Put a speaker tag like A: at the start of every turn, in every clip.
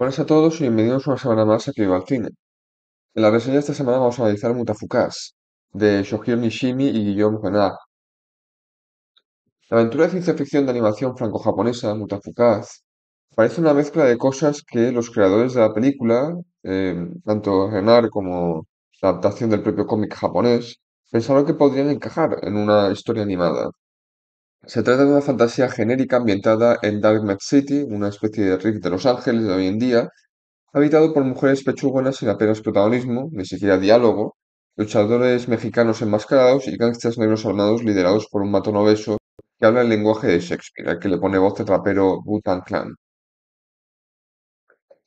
A: Buenas a todos y bienvenidos una semana más a Viva al Cine. En la reseña de esta semana vamos a analizar Mutafukaz, de Shohiro Nishimi y Guillaume Renard. La aventura de ciencia ficción de animación franco-japonesa, Mutafukaz, parece una mezcla de cosas que los creadores de la película, eh, tanto Renard como la adaptación del propio cómic japonés, pensaron que podrían encajar en una historia animada. Se trata de una fantasía genérica ambientada en Darkmet City, una especie de Rick de Los Ángeles de hoy en día, habitado por mujeres pechugonas sin apenas protagonismo, ni siquiera diálogo, luchadores mexicanos enmascarados y gangsters negros armados liderados por un matón obeso que habla el lenguaje de Shakespeare, al que le pone voz el trapero Clan.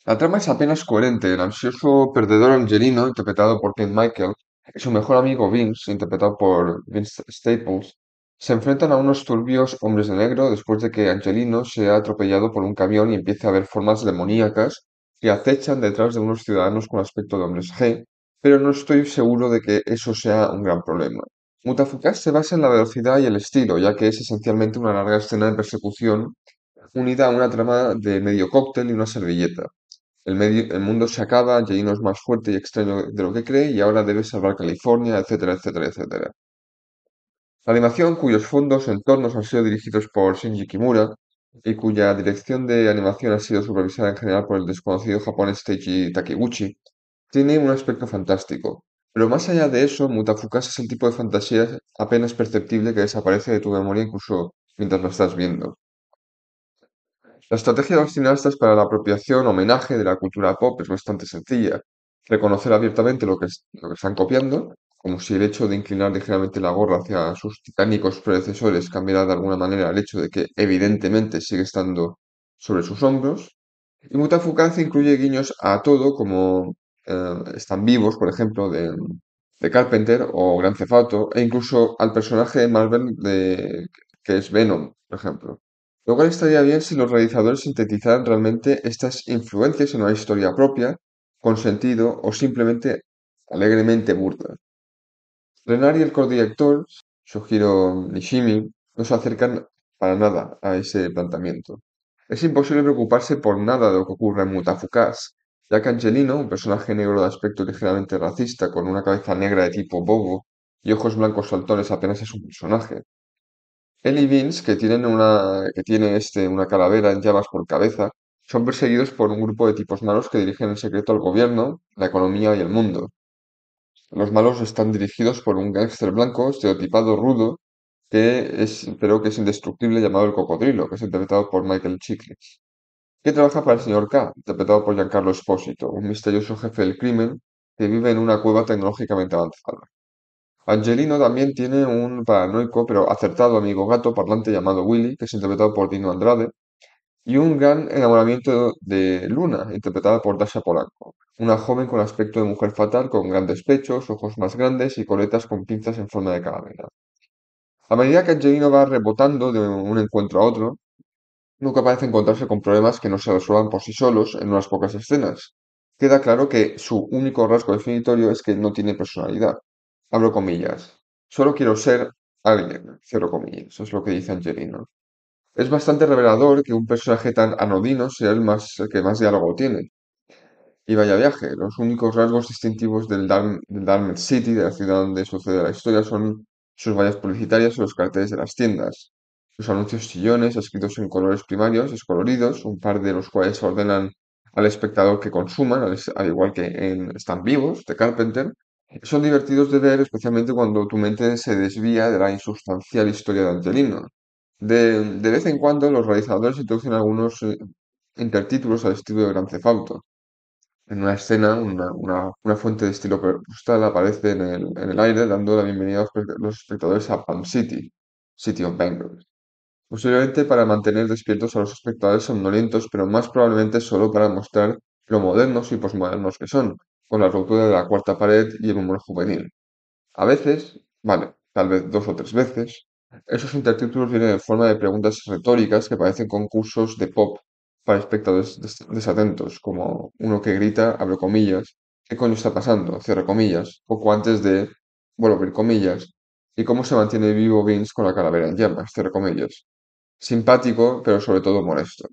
A: La trama es apenas coherente. El ansioso perdedor Angelino, interpretado por Ken Michael, y su mejor amigo Vince, interpretado por Vince Staples, se enfrentan a unos turbios hombres de negro después de que Angelino sea atropellado por un camión y empiece a ver formas demoníacas que acechan detrás de unos ciudadanos con aspecto de hombres G, pero no estoy seguro de que eso sea un gran problema. Mutafukaz se basa en la velocidad y el estilo, ya que es esencialmente una larga escena de persecución unida a una trama de medio cóctel y una servilleta. El, mundo se acaba, Angelino es más fuerte y extraño de lo que cree y ahora debe salvar California, etcétera, etcétera, etcétera. La animación, cuyos fondos o entornos han sido dirigidos por Shinji Kimura y cuya dirección de animación ha sido supervisada en general por el desconocido japonés Teiji Takeuchi tiene un aspecto fantástico. Pero más allá de eso, Mutafukasa es el tipo de fantasía apenas perceptible que desaparece de tu memoria incluso mientras lo estás viendo. La estrategia de los cineastas para la apropiación, o homenaje de la cultura pop es bastante sencilla. Reconocer abiertamente lo que están copiando como si el hecho de inclinar ligeramente la gorra hacia sus titánicos predecesores cambiara de alguna manera el hecho de que evidentemente sigue estando sobre sus hombros. Y mucha incluye guiños a todo, como eh, Están vivos, por ejemplo, de, Carpenter o Gran Cefato, e incluso al personaje de Marvel de, que es Venom, por ejemplo. Lo cual estaría bien si los realizadores sintetizaran realmente estas influencias en una historia propia, con sentido o simplemente alegremente burda. Renari y el codirector, Shohiro Nishimi, no se acercan para nada a ese planteamiento. Es imposible preocuparse por nada de lo que ocurre en Mutafukas, ya que Angelino, un personaje negro de aspecto ligeramente racista, con una cabeza negra de tipo bobo y ojos blancos saltones, apenas es un personaje. Él y Vince, que tienen una, que tiene este, una calavera en llamas por cabeza, son perseguidos por un grupo de tipos malos que dirigen en secreto al gobierno, la economía y el mundo. Los malos están dirigidos por un gángster blanco, estereotipado, rudo, que es, pero que es indestructible, llamado el Cocodrilo, que es interpretado por Michael Chiklis, que trabaja para el señor K, interpretado por Giancarlo Espósito, un misterioso jefe del crimen que vive en una cueva tecnológicamente avanzada. Angelino también tiene un paranoico pero acertado amigo gato parlante llamado Willy, que es interpretado por Dino Andrade, y un gran enamoramiento de Luna, interpretada por Dasha Polanco, una joven con aspecto de mujer fatal, con grandes pechos, ojos más grandes y coletas con pinzas en forma de calavera. A medida que Angelino va rebotando de un encuentro a otro, nunca parece encontrarse con problemas que no se resuelvan por sí solos en unas pocas escenas. Queda claro que su único rasgo definitorio es que no tiene personalidad. Abro comillas. Solo quiero ser alguien, cero comillas. Eso es lo que dice Angelino. Es bastante revelador que un personaje tan anodino sea el, que más diálogo tiene. Y vaya viaje, los únicos rasgos distintivos del, Darm, City, de la ciudad donde sucede la historia, son sus vallas publicitarias y los carteles de las tiendas. Sus anuncios chillones, escritos en colores primarios, descoloridos, un par de los cuales ordenan al espectador que consuman, al, igual que en Están vivos, de Carpenter, son divertidos de ver, especialmente cuando tu mente se desvía de la insustancial historia de antelino. De, vez en cuando, los realizadores introducen algunos eh, intertítulos al estilo de Gran Cefauto. En una escena, una, fuente de estilo postal aparece en el, aire dando la bienvenida a los, espectadores a Palm City, City of Bangor. Posiblemente para mantener despiertos a los espectadores somnolentos, pero más probablemente solo para mostrar lo modernos y posmodernos que son, con la ruptura de la cuarta pared y el humor juvenil. A veces, vale, tal vez dos o tres veces, esos intertítulos vienen en forma de preguntas retóricas que parecen concursos de pop para espectadores desatentos, como uno que grita, abro comillas, ¿qué coño está pasando? Cierro comillas, poco antes de, bueno, comillas, y cómo se mantiene vivo Vince con la calavera en llamas, cierro comillas. Simpático, pero sobre todo molesto.